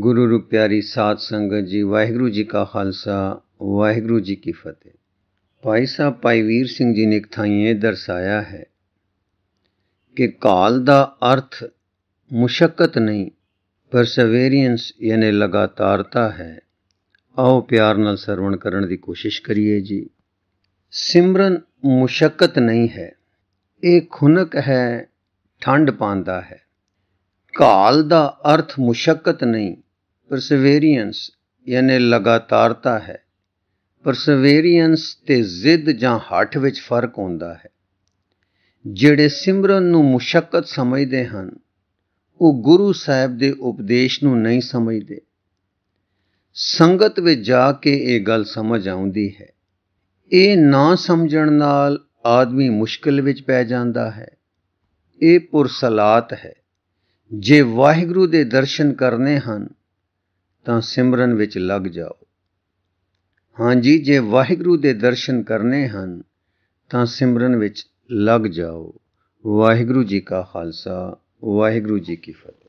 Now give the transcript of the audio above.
ਗੁਰੂ ਰੂਪ ਪਿਆਰੀ ਸਾਧ ਸੰਗਤ ਜੀ ਵਾਹਿਗੁਰੂ ਜੀ ਕਾ ਖਾਲਸਾ ਵਾਹਿਗੁਰੂ ਜੀ ਕੀ ਫਤਿਹ ਭਾਈ ਸਾਹਿਬ ਭਾਈ ਵੀਰ ਸਿੰਘ ਜੀ ਨੇ ਕਥਾਈਏ ਦਰਸਾਇਆ ਹੈ ਕਿ ਕਾਲ ਦਾ ਅਰਥ ਮੁਸ਼ਕਤ ਨਹੀਂ ਪਰਸੇਵੇਰੀਅੰਸ ਯਾਨੀ ਲਗਾਤਾਰਤਾ ਹੈ ਆਓ ਪਿਆਰ ਨਾਲ ਸਰਵਣ ਕਰਨ ਦੀ ਕੋਸ਼ਿਸ਼ ਕਰੀਏ ਜੀ ਸਿਮਰਨ ਮੁਸ਼ਕਤ ਨਹੀਂ ਹੈ ਇਹ ਖੁਨਕ ਹੈ ਠੰਡ ਪਾਉਂਦਾ ਹੈ ਕਾਲ ਦਾ ਅਰਥ ਮੁਸ਼ਕਤ ਨਹੀਂ ਪਰਸੇਵੇਰੀਅੰਸ ਯਾਨੀ ਲਗਾਤਾਰਤਾ ਹੈ ਪਰਸੇਵੇਰੀਅੰਸ ਤੇ ਜ਼ਿੱਦ ਜਾਂ ਹੱਠ ਵਿੱਚ ਫਰਕ ਹੁੰਦਾ ਹੈ ਜਿਹੜੇ ਸਿਮਰਨ ਨੂੰ ਮੁਸ਼ਕਤ ਸਮਝਦੇ ਹਨ ਉਹ ਗੁਰੂ ਸਾਹਿਬ ਦੇ ਉਪਦੇਸ਼ ਨੂੰ ਨਹੀਂ ਸਮਝਦੇ ਸੰਗਤ ਵਿੱਚ ਜਾ ਕੇ ਇਹ ਗੱਲ ਸਮਝ ਆਉਂਦੀ ਹੈ ਇਹ ਨਾ ਸਮਝਣ ਨਾਲ ਆਦਮੀ ਮੁਸ਼ਕਲ ਵਿੱਚ ਪੈ ਜਾਂਦਾ ਹੈ ਇਹ ਪੁਰਸਲਾਤ ਹੈ ਜੇ ਵਾਹਿਗੁਰੂ ਦੇ ਦਰਸ਼ਨ ਕਰਨੇ ਹਨ ਤਾਂ ਸਿਮਰਨ ਵਿੱਚ ਲੱਗ ਜਾਓ ਹਾਂਜੀ ਜੇ ਵਾਹਿਗੁਰੂ ਦੇ ਦਰਸ਼ਨ ਕਰਨੇ ਹਨ ਤਾਂ ਸਿਮਰਨ ਵਿੱਚ ਲੱਗ ਜਾਓ ਵਾਹਿਗੁਰੂ ਜੀ ਕਾ ਖਾਲਸਾ ਵਾਹਿਗੁਰੂ ਜੀ ਕੀ ਫਤਿਹ